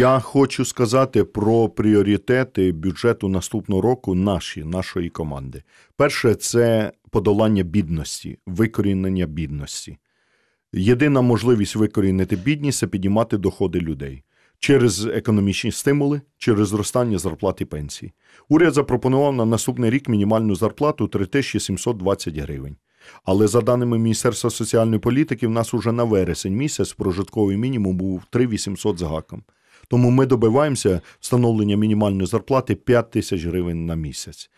Я хочу сказати про пріоритети бюджету наступного року наші, нашої команди. Перше, це подолання бідності, викорінення бідності. Єдина можливість викорінити бідність це піднімати доходи людей через економічні стимули, через зростання зарплат і пенсій. Уряд запропонував на наступний рік мінімальну зарплату 3720 гривень. Але за даними Міністерства соціальної політики, в нас уже на вересень місяць прожитковий мінімум був 3800 з гаком. Тому ми добиваємося встановлення мінімальної зарплати 5 тисяч гривень на місяць.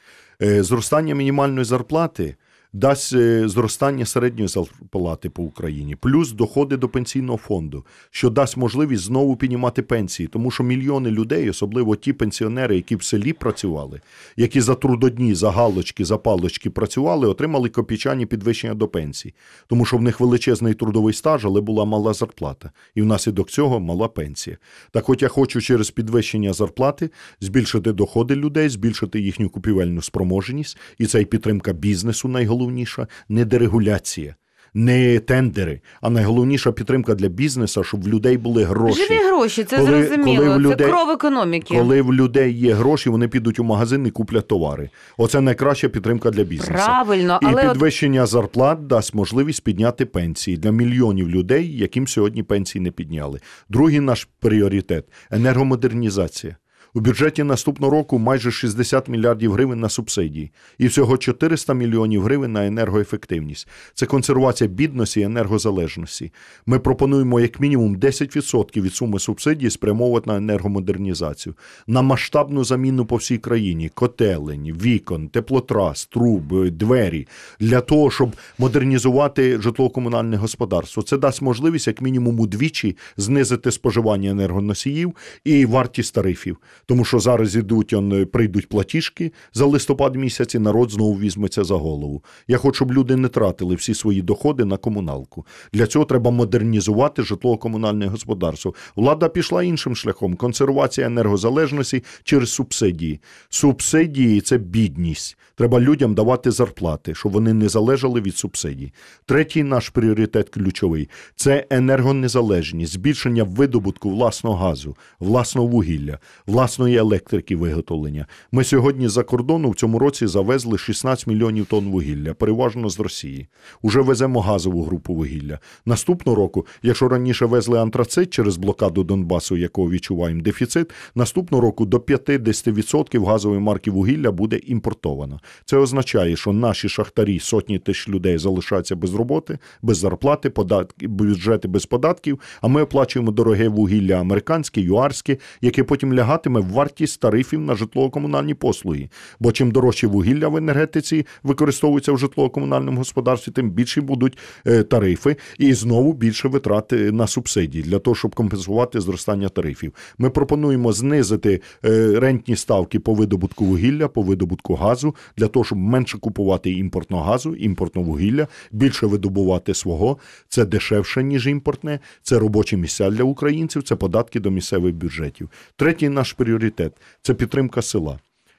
Е, зростання мінімальної зарплати дасть е, зростання середньої зарплати по Україні, плюс доходи до пенсійного фонду, що дасть можливість знову піднімати пенсії, тому що мільйони людей, особливо ті пенсіонери, які в селі працювали, які за трудодні, за галочки, за палочки працювали, отримали копійчані підвищення до пенсії, тому що в них величезний трудовий стаж, але була мала зарплата, і внаслідок цього мала пенсія. Так, хоч я хочу через підвищення зарплати збільшити доходи людей, збільшити їхню купівельну спроможність, і це і підтримка бізнесу найголовніше найголовніша не дерегуляція. Не тендери, а найголовніша підтримка для бізнесу, щоб в людей були гроші. Живі гроші, це коли, зрозуміло. Коли в людей, це кров економіки. Коли в людей є гроші, вони підуть у магазин і куплять товари. Оце найкраща підтримка для бізнесу. Правильно, і але підвищення от... зарплат дасть можливість підняти пенсії для мільйонів людей, яким сьогодні пенсії не підняли. Другий наш пріоритет енергомодернізація. У бюджеті наступного року майже 60 мільярдів гривень на субсидії і всього 400 мільйонів гривень на енергоефективність. Це консервація бідності і енергозалежності. Ми пропонуємо як мінімум 10% від суми субсидій спрямовувати на енергомодернізацію, на масштабну заміну по всій країні котелень, вікон, теплотрас, труб, двері для того, щоб модернізувати житлово-комунальне господарство. Це дасть можливість як мінімум удвічі знизити споживання енергоносіїв і вартість тарифів тому що зараз ідуть он, е, прийдуть платіжки за листопад місяць, і народ знову візьметься за голову. Я хочу, щоб люди не тратили всі свої доходи на комуналку. Для цього треба модернізувати житлово-комунальне господарство. Влада пішла іншим шляхом: консервація енергозалежності через субсидії. Субсидії це бідність. Треба людям давати зарплати, щоб вони не залежали від субсидій. Третій наш пріоритет ключовий це енергонезалежність, збільшення видобутку власного газу, власного вугілля, власного власної електрики виготовлення. Ми сьогодні за кордону в цьому році завезли 16 мільйонів тонн вугілля, переважно з Росії. Уже веземо газову групу вугілля. Наступного року, якщо раніше везли антрацит через блокаду Донбасу, якого відчуваємо дефіцит, наступного року до 50% газової марки вугілля буде імпортовано. Це означає, що наші шахтарі, сотні тисяч людей залишаються без роботи, без зарплати, податки, бюджети без податків. А ми оплачуємо дороге вугілля американське, юарське, яке потім лягатиме вартість тарифів на житлово-комунальні послуги. Бо чим дорожче вугілля в енергетиці використовується в житлово-комунальному господарстві, тим більші будуть е, тарифи і знову більше витрат е, на субсидії для того, щоб компенсувати зростання тарифів. Ми пропонуємо знизити е, рентні ставки по видобутку вугілля, по видобутку газу, для того, щоб менше купувати імпортного газу, імпортного вугілля, більше видобувати свого. Це дешевше ніж імпортне, це робочі місця для українців, це податки до місцевих бюджетів. Третій наш пріоритет пріоритет це підтримка села.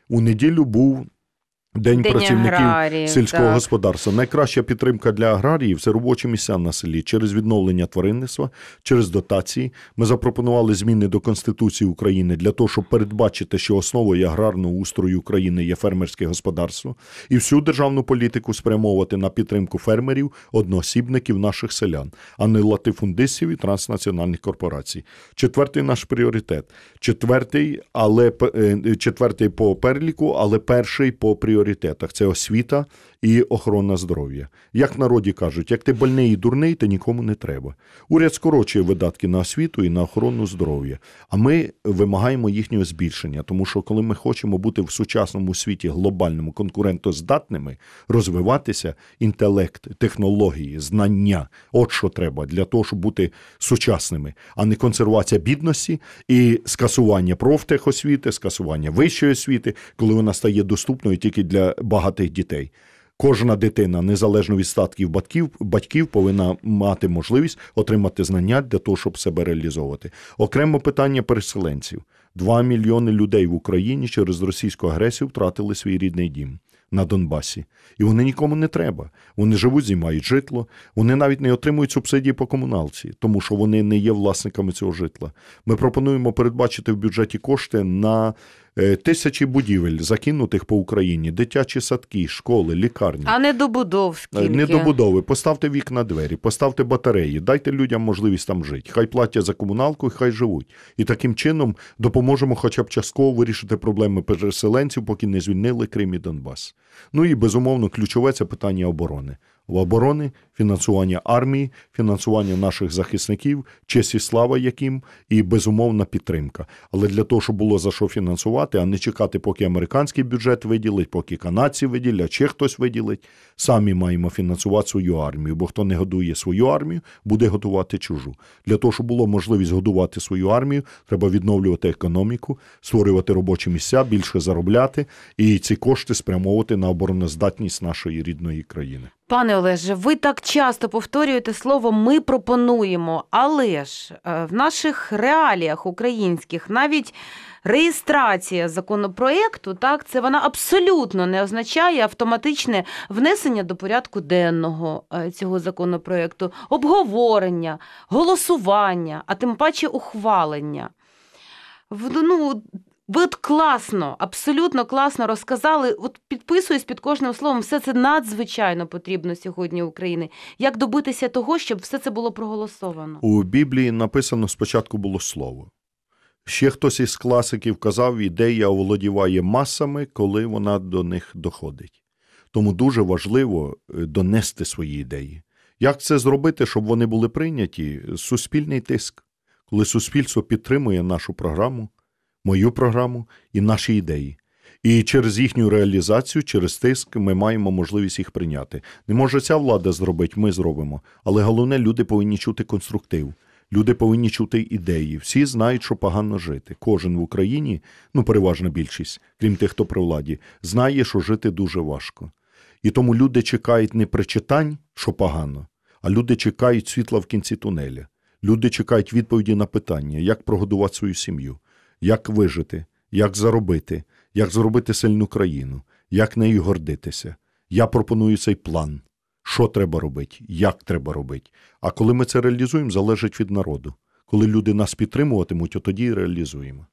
У неділю був День, День працівників аграрії, сільського так. господарства. Найкраща підтримка для аграріїв це робочі місця на селі через відновлення тваринництва, через дотації. Ми запропонували зміни до Конституції України для того, щоб передбачити, що основою аграрного устрою України є фермерське господарство, і всю державну політику спрямовувати на підтримку фермерів, одноосібників наших селян, а не латифундистів і транснаціональних корпорацій. Четвертий наш пріоритет. Четвертий, але е, четвертий по переліку, але перший по пріоритету пріоритетах: це освіта і охорона здоров'я. Як в народі кажуть, як ти больний і дурний, то нікому не треба. Уряд скорочує видатки на освіту і на охорону здоров'я. А ми вимагаємо їхнього збільшення, тому що коли ми хочемо бути в сучасному світі глобальному конкурентоздатними, розвиватися інтелект, технології, знання от що треба для того, щоб бути сучасними, а не консервація бідності і скасування профтехосвіти, скасування вищої освіти, коли вона стає доступною тільки для багатих дітей. Кожна дитина, незалежно від статків батьків, батьків повинна мати можливість отримати знання для того, щоб себе реалізовувати. Окремо питання переселенців: два мільйони людей в Україні через російську агресію втратили свій рідний дім. На Донбасі, і вони нікому не треба. Вони живуть, знімають житло. Вони навіть не отримують субсидії по комуналці, тому що вони не є власниками цього житла. Ми пропонуємо передбачити в бюджеті кошти на Е, тисячі будівель закинутих по Україні, дитячі садки, школи, лікарні. А недобудов е, скільки? недобудови. Поставте вікна, двері, поставте батареї, дайте людям можливість там жити. Хай платять за комуналку, і хай живуть. І таким чином допоможемо, хоча б частково вирішити проблеми переселенців, поки не звільнили Крим і Донбас. Ну і безумовно ключове це питання оборони. В оборони, фінансування армії, фінансування наших захисників, честь і слава яким, і безумовна підтримка. Але для того, щоб було за що фінансувати, а не чекати, поки американський бюджет виділить, поки канадці виділять, чи хтось виділить, самі маємо фінансувати свою армію. Бо хто не годує свою армію, буде готувати чужу. Для того, щоб було можливість годувати свою армію, треба відновлювати економіку, створювати робочі місця, більше заробляти і ці кошти спрямовувати на обороноздатність нашої рідної країни. Пане Олеже, ви так часто повторюєте слово ми пропонуємо, але ж е, в наших реаліях українських навіть реєстрація законопроекту, так це вона абсолютно не означає автоматичне внесення до порядку денного е, цього законопроекту, обговорення, голосування, а тим паче ухвалення. Ну, ви от класно, абсолютно класно розказали. От підписуюсь під кожним словом, все це надзвичайно потрібно сьогодні Україні. Як добитися того, щоб все це було проголосовано? У Біблії написано спочатку було слово. Ще хтось із класиків казав, ідея оволодіває масами, коли вона до них доходить. Тому дуже важливо е, донести свої ідеї. Як це зробити, щоб вони були прийняті? Суспільний тиск, коли суспільство підтримує нашу програму мою програму і наші ідеї. І через їхню реалізацію, через тиск ми маємо можливість їх прийняти. Не може ця влада зробити, ми зробимо. Але головне, люди повинні чути конструктив. Люди повинні чути ідеї. Всі знають, що погано жити. Кожен в Україні, ну переважна більшість, крім тих, хто при владі, знає, що жити дуже важко. І тому люди чекають не причитань, що погано, а люди чекають світла в кінці тунеля. Люди чекають відповіді на питання, як прогодувати свою сім'ю, як вижити, як заробити, як зробити сильну країну, як нею гордитися. Я пропоную цей план. Що треба робити, як треба робити. А коли ми це реалізуємо, залежить від народу. Коли люди нас підтримуватимуть, то тоді і реалізуємо.